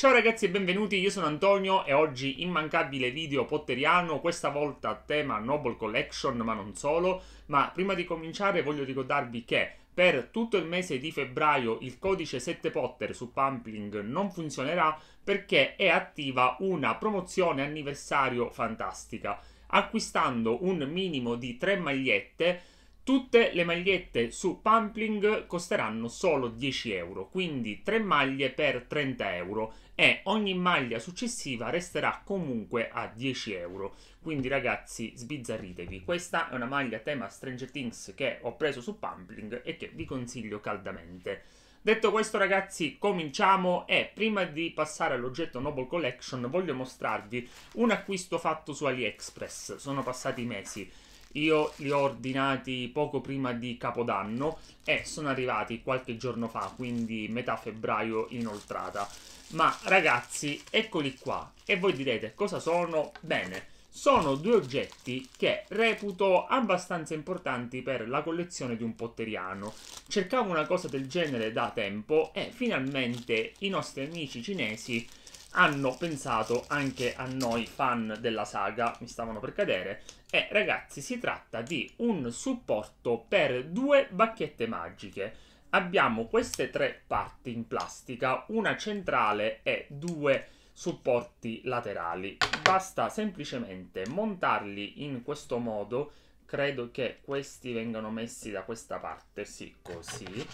Ciao ragazzi e benvenuti, io sono Antonio e oggi immancabile video potteriano, questa volta tema Noble Collection ma non solo, ma prima di cominciare voglio ricordarvi che per tutto il mese di febbraio il codice 7 Potter su Pumpling non funzionerà perché è attiva una promozione anniversario fantastica. Acquistando un minimo di 3 magliette Tutte le magliette su Pumpling costeranno solo 10 euro, quindi 3 maglie per 30 euro e ogni maglia successiva resterà comunque a 10 euro. Quindi ragazzi sbizzarritevi, questa è una maglia tema Stranger Things che ho preso su Pumpling e che vi consiglio caldamente. Detto questo ragazzi cominciamo e prima di passare all'oggetto Noble Collection voglio mostrarvi un acquisto fatto su AliExpress, sono passati mesi. Io li ho ordinati poco prima di Capodanno e sono arrivati qualche giorno fa, quindi metà febbraio inoltrata. Ma ragazzi, eccoli qua. E voi direte cosa sono? Bene, sono due oggetti che reputo abbastanza importanti per la collezione di un potteriano. Cercavo una cosa del genere da tempo e finalmente i nostri amici cinesi hanno pensato anche a noi fan della saga, mi stavano per cadere, e ragazzi si tratta di un supporto per due bacchette magiche. Abbiamo queste tre parti in plastica, una centrale e due supporti laterali. Basta semplicemente montarli in questo modo, credo che questi vengano messi da questa parte, sì, così,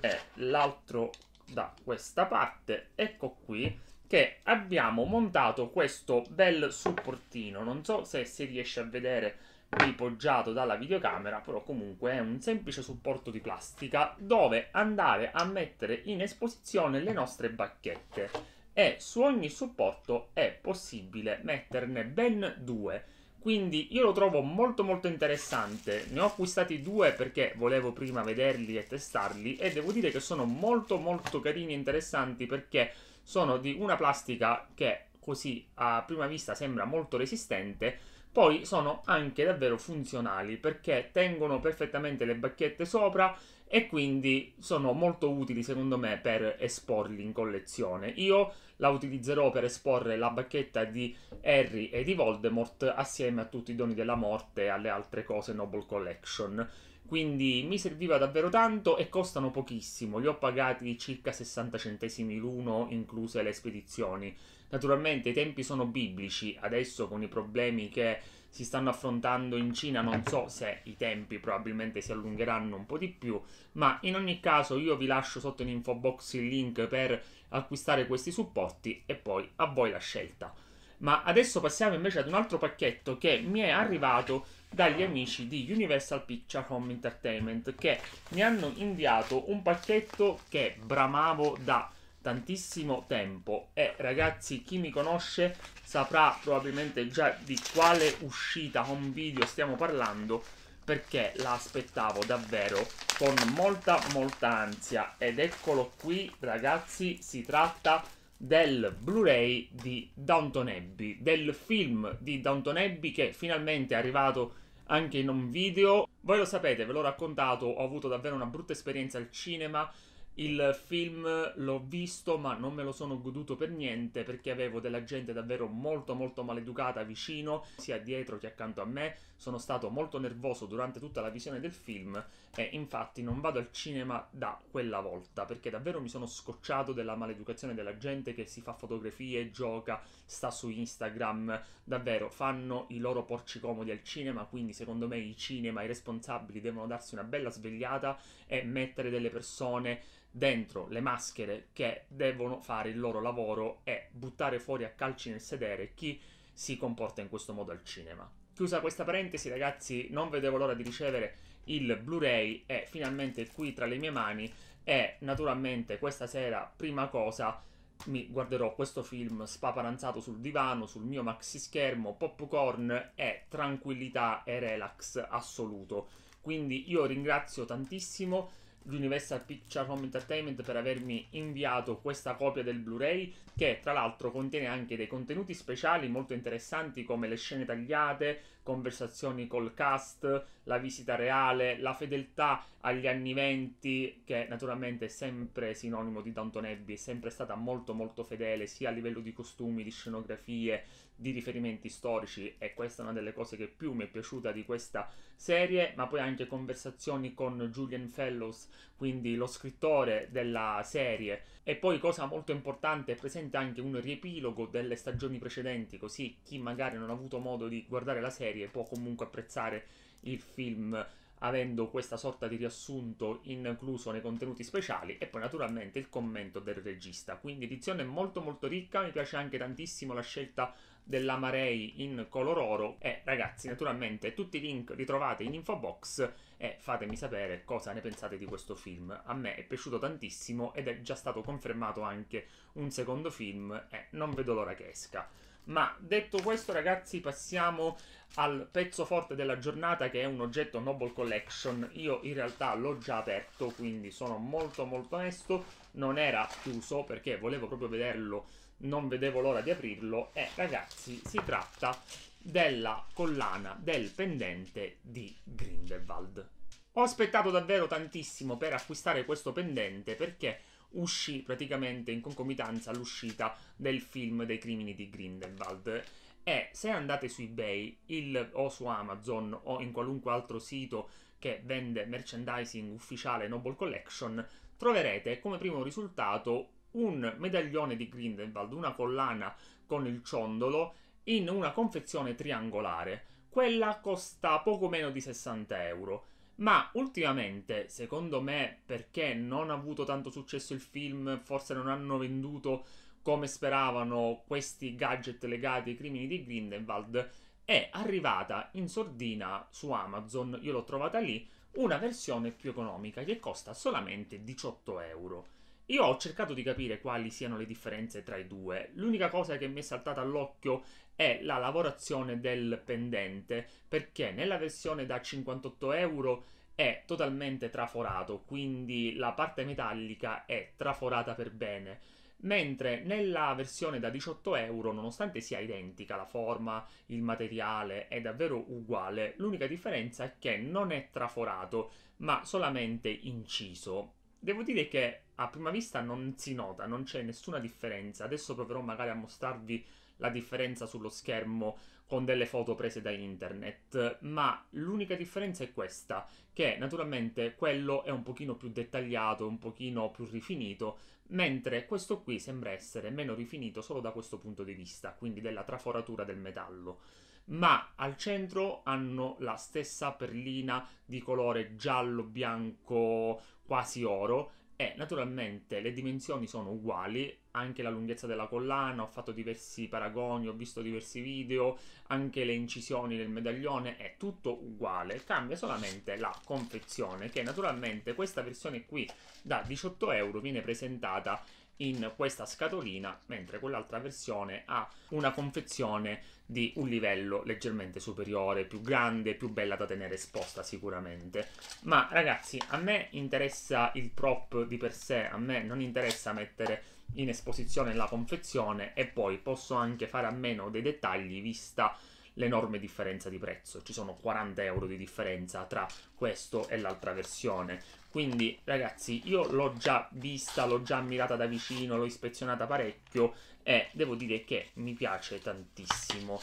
e l'altro da questa parte, ecco qui che abbiamo montato questo bel supportino. Non so se si riesce a vedere ripoggiato dalla videocamera, però comunque è un semplice supporto di plastica dove andare a mettere in esposizione le nostre bacchette e su ogni supporto è possibile metterne ben due. Quindi io lo trovo molto molto interessante, ne ho acquistati due perché volevo prima vederli e testarli e devo dire che sono molto molto carini e interessanti perché sono di una plastica che così a prima vista sembra molto resistente, poi sono anche davvero funzionali perché tengono perfettamente le bacchette sopra e quindi sono molto utili secondo me per esporli in collezione. Io la utilizzerò per esporre la bacchetta di Harry e di Voldemort assieme a tutti i doni della morte e alle altre cose Noble Collection. Quindi mi serviva davvero tanto e costano pochissimo. Li ho pagati circa 60 centesimi l'uno, incluse le spedizioni. Naturalmente i tempi sono biblici, adesso con i problemi che si stanno affrontando in Cina non so se i tempi probabilmente si allungheranno un po' di più, ma in ogni caso io vi lascio sotto in info box il link per acquistare questi supporti e poi a voi la scelta. Ma adesso passiamo invece ad un altro pacchetto che mi è arrivato dagli amici di Universal Picture Home Entertainment che mi hanno inviato un pacchetto che bramavo da tantissimo tempo e ragazzi chi mi conosce saprà probabilmente già di quale uscita home video stiamo parlando perché la aspettavo davvero con molta molta ansia ed eccolo qui ragazzi si tratta del Blu-ray di Downton Abbey del film di Downton Abbey che finalmente è arrivato anche in un video. Voi lo sapete, ve l'ho raccontato, ho avuto davvero una brutta esperienza al cinema il film l'ho visto, ma non me lo sono goduto per niente perché avevo della gente davvero molto molto maleducata vicino, sia dietro che accanto a me. Sono stato molto nervoso durante tutta la visione del film e infatti non vado al cinema da quella volta perché davvero mi sono scocciato della maleducazione della gente che si fa fotografie, gioca, sta su Instagram, davvero fanno i loro porci comodi al cinema, quindi secondo me i cinema, i responsabili devono darsi una bella svegliata e mettere delle persone dentro le maschere che devono fare il loro lavoro e buttare fuori a calci nel sedere chi si comporta in questo modo al cinema. Chiusa questa parentesi, ragazzi, non vedevo l'ora di ricevere il Blu-ray è finalmente qui tra le mie mani e naturalmente questa sera, prima cosa, mi guarderò questo film spaparanzato sul divano, sul mio maxi schermo, popcorn e tranquillità e relax assoluto. Quindi io ringrazio tantissimo Universal Picture Home Entertainment per avermi inviato questa copia del Blu-ray che tra l'altro contiene anche dei contenuti speciali molto interessanti come le scene tagliate, conversazioni col cast, la visita reale, la fedeltà agli anni venti che naturalmente è sempre sinonimo di Downton Abbey, è sempre stata molto molto fedele sia a livello di costumi, di scenografie, di riferimenti storici e questa è una delle cose che più mi è piaciuta di questa serie, ma poi anche conversazioni con Julian Fellows, quindi lo scrittore della serie. E poi cosa molto importante, è presente anche un riepilogo delle stagioni precedenti, così chi magari non ha avuto modo di guardare la serie può comunque apprezzare il film avendo questa sorta di riassunto incluso nei contenuti speciali e poi naturalmente il commento del regista. Quindi edizione molto molto ricca, mi piace anche tantissimo la scelta dell'Amarei in color oro e ragazzi naturalmente tutti i link li trovate in info box e fatemi sapere cosa ne pensate di questo film. A me è piaciuto tantissimo ed è già stato confermato anche un secondo film e non vedo l'ora che esca. Ma detto questo, ragazzi, passiamo al pezzo forte della giornata che è un oggetto Noble Collection. Io in realtà l'ho già aperto, quindi sono molto molto onesto. Non era chiuso perché volevo proprio vederlo, non vedevo l'ora di aprirlo. E ragazzi, si tratta della collana del pendente di Grindelwald. Ho aspettato davvero tantissimo per acquistare questo pendente perché uscì praticamente in concomitanza all'uscita del film dei crimini di Grindelwald. E se andate su eBay il, o su Amazon o in qualunque altro sito che vende merchandising ufficiale Noble Collection, troverete come primo risultato un medaglione di Grindelwald, una collana con il ciondolo in una confezione triangolare. Quella costa poco meno di 60 euro. Ma ultimamente, secondo me, perché non ha avuto tanto successo il film, forse non hanno venduto come speravano questi gadget legati ai crimini di Grindelwald, è arrivata in sordina su Amazon, io l'ho trovata lì, una versione più economica che costa solamente 18 euro. Io ho cercato di capire quali siano le differenze tra i due. L'unica cosa che mi è saltata all'occhio è la lavorazione del pendente, perché nella versione da 58 euro è totalmente traforato, quindi la parte metallica è traforata per bene. Mentre nella versione da 18 euro, nonostante sia identica la forma, il materiale è davvero uguale, l'unica differenza è che non è traforato, ma solamente inciso. Devo dire che a prima vista non si nota, non c'è nessuna differenza. Adesso proverò magari a mostrarvi la differenza sullo schermo con delle foto prese da internet, ma l'unica differenza è questa, che naturalmente quello è un pochino più dettagliato, un pochino più rifinito, mentre questo qui sembra essere meno rifinito solo da questo punto di vista, quindi della traforatura del metallo. Ma al centro hanno la stessa perlina di colore giallo-bianco quasi oro e naturalmente le dimensioni sono uguali anche la lunghezza della collana, ho fatto diversi paragoni, ho visto diversi video, anche le incisioni del medaglione, è tutto uguale, cambia solamente la confezione che naturalmente questa versione qui da 18 euro viene presentata in questa scatolina, mentre quell'altra versione ha una confezione di un livello leggermente superiore, più grande, più bella da tenere esposta sicuramente. Ma ragazzi, a me interessa il prop di per sé, a me non interessa mettere in esposizione la confezione e poi posso anche fare a meno dei dettagli vista l'enorme differenza di prezzo. Ci sono 40 euro di differenza tra questo e l'altra versione. Quindi, ragazzi, io l'ho già vista, l'ho già ammirata da vicino, l'ho ispezionata parecchio e devo dire che mi piace tantissimo.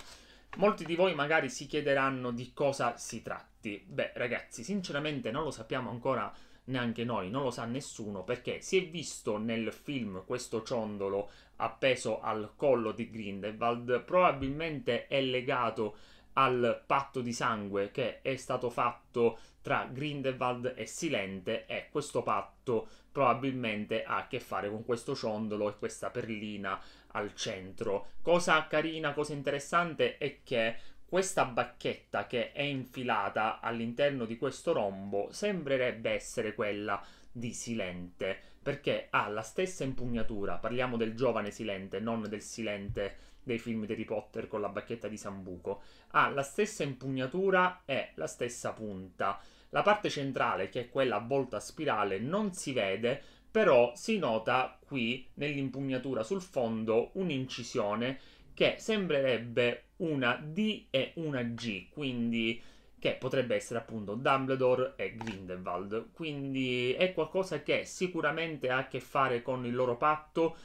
Molti di voi magari si chiederanno di cosa si tratti. Beh, ragazzi, sinceramente non lo sappiamo ancora neanche noi, non lo sa nessuno perché si è visto nel film questo ciondolo appeso al collo di Grindelwald, probabilmente è legato al patto di sangue che è stato fatto tra Grindelwald e Silente e questo patto probabilmente ha a che fare con questo ciondolo e questa perlina al centro. Cosa carina, cosa interessante è che questa bacchetta che è infilata all'interno di questo rombo sembrerebbe essere quella di Silente, perché ha la stessa impugnatura, parliamo del giovane Silente, non del Silente dei film di Harry Potter con la bacchetta di Sambuco, ha la stessa impugnatura e la stessa punta. La parte centrale, che è quella a volta spirale, non si vede, però si nota qui nell'impugnatura sul fondo un'incisione che sembrerebbe una D e una G, quindi che potrebbe essere appunto Dumbledore e Grindelwald. Quindi è qualcosa che sicuramente ha a che fare con il loro patto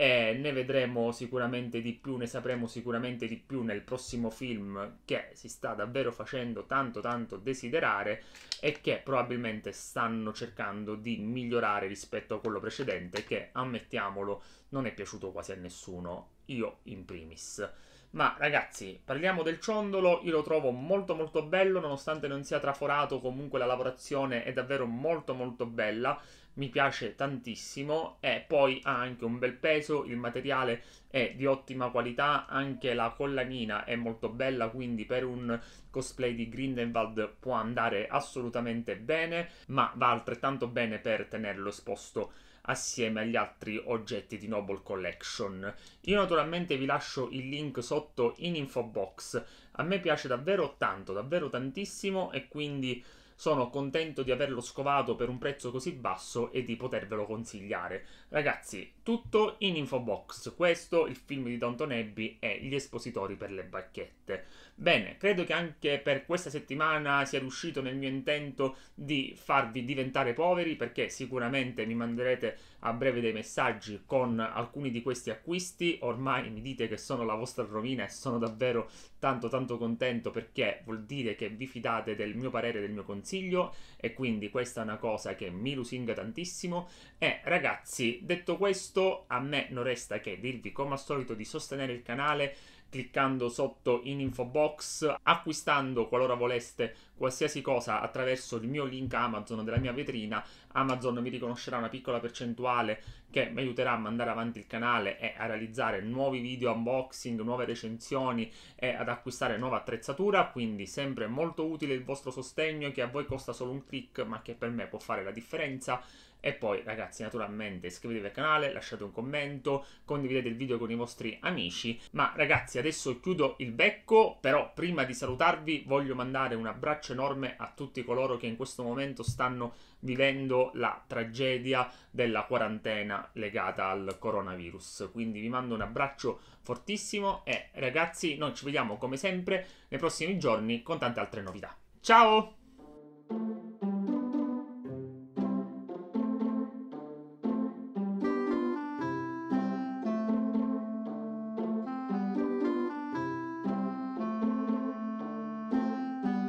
e eh, ne vedremo sicuramente di più, ne sapremo sicuramente di più nel prossimo film che si sta davvero facendo tanto tanto desiderare e che probabilmente stanno cercando di migliorare rispetto a quello precedente che, ammettiamolo, non è piaciuto quasi a nessuno, io in primis. Ma ragazzi, parliamo del ciondolo, io lo trovo molto molto bello, nonostante non sia traforato, comunque la lavorazione è davvero molto molto bella mi piace tantissimo e poi ha anche un bel peso, il materiale è di ottima qualità, anche la collanina è molto bella, quindi per un cosplay di Grindelwald può andare assolutamente bene, ma va altrettanto bene per tenerlo esposto assieme agli altri oggetti di Noble Collection. Io naturalmente vi lascio il link sotto in info box. A me piace davvero tanto, davvero tantissimo e quindi sono contento di averlo scovato per un prezzo così basso e di potervelo consigliare. Ragazzi, tutto in infobox. Questo, il film di Downton Abbey e Gli espositori per le bacchette. Bene, credo che anche per questa settimana sia riuscito nel mio intento di farvi diventare poveri, perché sicuramente mi manderete a breve dei messaggi con alcuni di questi acquisti. Ormai mi dite che sono la vostra rovina e sono davvero tanto tanto contento perché vuol dire che vi fidate del mio parere e del mio consiglio consiglio e quindi questa è una cosa che mi lusinga tantissimo. E ragazzi, detto questo, a me non resta che dirvi come al solito di sostenere il canale cliccando sotto in info box, acquistando qualora voleste qualsiasi cosa attraverso il mio link Amazon della mia vetrina, Amazon mi riconoscerà una piccola percentuale che mi aiuterà a mandare avanti il canale e a realizzare nuovi video unboxing, nuove recensioni e ad acquistare nuova attrezzatura, quindi sempre molto utile il vostro sostegno che a voi costa solo un click ma che per me può fare la differenza. E poi ragazzi naturalmente iscrivetevi al canale, lasciate un commento, condividete il video con i vostri amici. Ma ragazzi adesso chiudo il becco, però prima di salutarvi voglio mandare un abbraccio abbraccio enorme a tutti coloro che in questo momento stanno vivendo la tragedia della quarantena legata al coronavirus. Quindi vi mando un abbraccio fortissimo e ragazzi, noi ci vediamo come sempre nei prossimi giorni con tante altre novità. Ciao!